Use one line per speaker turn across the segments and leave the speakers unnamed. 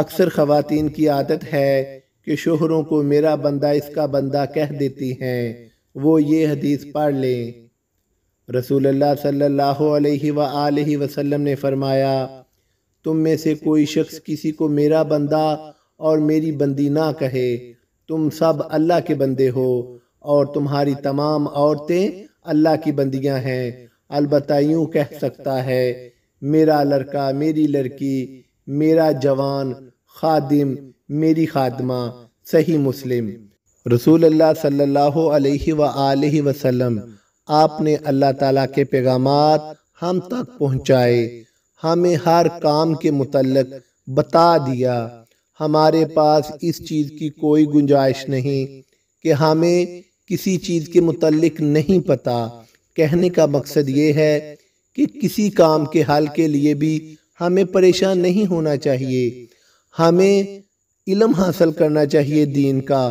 अक्सर खातन की आदत है कि शोहरों को मेरा बंदा इसका बंदा कह देती हैं वो ये हदीस पढ़ लें रसूल सल्ला वसम ने फरमाया तुम में से कोई शख्स किसी को मेरा बंदा और मेरी बंदी ना कहे तुम सब अल्लाह के बंदे हो और तुम्हारी तमाम औरतें अल्लाह की बंदियां हैं अलबत् यूँ कह सकता है मेरा लड़का मेरी लड़की मेरा जवान खादिम मेरी खादमा सही मुस्लिम रसूल अल्लाह सल्लल्लाहु अलैहि व आलिहि वसल्लम आपने अल्लाह ताला के पैगाम हम तक पहुँचाए हमें हर काम के मुतलक बता दिया हमारे पास इस चीज़ की कोई गुंजाइश नहीं कि हमें किसी चीज़ के मुतलक नहीं पता कहने का मकसद ये है कि किसी काम के हल के लिए भी हमें परेशान नहीं होना चाहिए हमें इलम हासिल करना चाहिए दीन का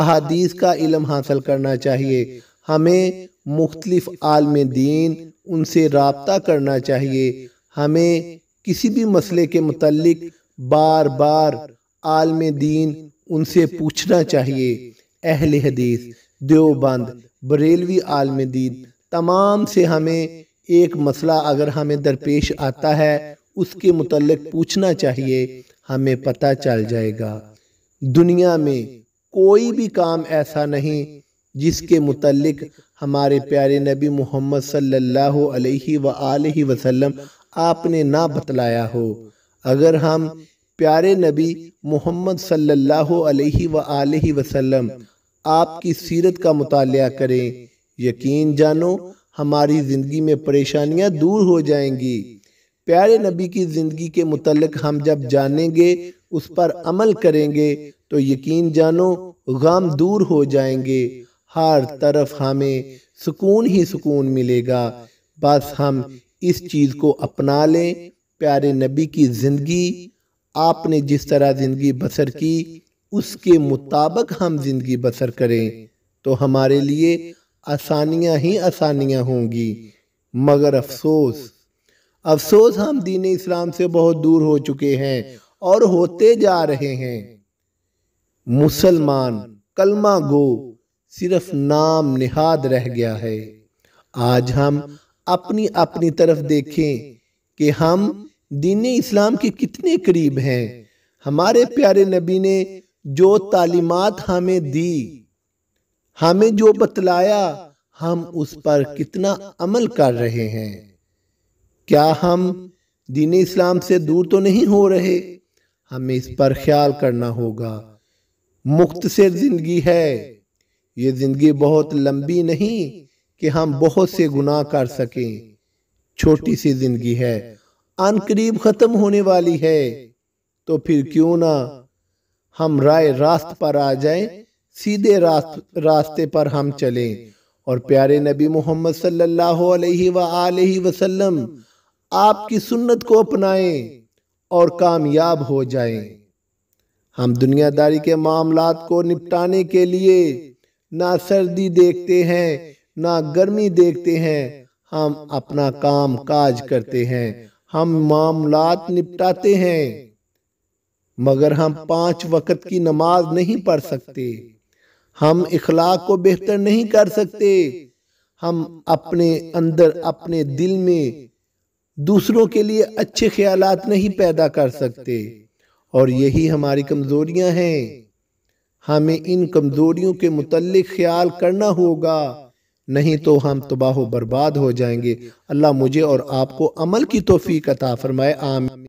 अहादीस का इलम हासिल करना चाहिए हमें मुख्तलिफ आलम दीन उनसे रबता करना चाहिए हमें किसी भी मसले के मतलब बार बार आलम दीन उनसे पूछना चाहिए अहल हदीस देवबंद बरेलवी आलम दीन तमाम से हमें एक मसला अगर हमें दरपेश आता है उसके मुतलक पूछना चाहिए हमें पता चल जाएगा दुनिया में कोई भी काम ऐसा नहीं जिसके मुतलक हमारे प्यारे नबी मोहम्मद सल्लल्लाहु अलैहि व आलि वसल्लम आपने ना बतलाया हो अगर हम प्यारे नबी मोहम्मद सल्लल्लाहु अलैहि व आलि वसल्लम आपकी सीरत का मुताल करें यकीन जानो हमारी ज़िंदगी में परेशानियां दूर हो जाएंगी प्यारे नबी की ज़िंदगी के मतलब हम जब जानेंगे उस पर अमल करेंगे तो यकीन जानो गम दूर हो जाएंगे हर तरफ हमें सुकून ही सुकून मिलेगा बस हम इस चीज़ को अपना लें प्यारे नबी की ज़िंदगी आपने जिस तरह ज़िंदगी बसर की उसके मुताबिक हम ज़िंदगी बसर करें तो हमारे लिए आसानियां ही आसानियां होंगी मगर अफसोस अफसोस हम दीन इस्लाम से बहुत दूर हो चुके हैं और होते जा रहे हैं मुसलमान कलमा गो सिर्फ नाम निहाद रह गया है आज हम अपनी अपनी तरफ देखें कि हम दीन इस्लाम के कितने करीब हैं हमारे प्यारे नबी ने जो तालीमत हमें दी हमें जो बतलाया हम उस पर कितना अमल कर रहे हैं क्या हम दीन इस्लाम से दूर तो नहीं हो रहे हमें इस पर ख्याल करना होगा मुख्त ज़िंदगी है ये ज़िंदगी बहुत लंबी नहीं कि हम बहुत से गुनाह कर सकें छोटी सी ज़िंदगी है अन करीब ख़त्म होने वाली है तो फिर क्यों ना हम राय रास्त पर आ जाएं सीधे रास्त रास्ते पर हम चलें और प्यारे नबी मोहम्मद सल्लल्लाहु अलैहि वसल्लम आपकी सुन्नत को अपनाएं और कामयाब हो जाएं। हम दुनियादारी के मामला को निपटाने के लिए ना सर्दी देखते हैं ना गर्मी देखते हैं हम अपना काम काज करते हैं हम मामला निपटाते हैं मगर हम पांच वक्त की नमाज नहीं पढ़ सकते हम इखलाक को बेहतर नहीं कर सकते हम अपने अंदर अपने दिल में दूसरों के लिए अच्छे ख्याल नहीं पैदा कर सकते और यही हमारी कमज़ोरियां हैं हमें इन कमज़ोरियों के मुतल ख्याल करना होगा नहीं तो हम तबाह बर्बाद हो जाएंगे अल्लाह मुझे और आपको अमल की तोफ़ी कता फ़रमाए आम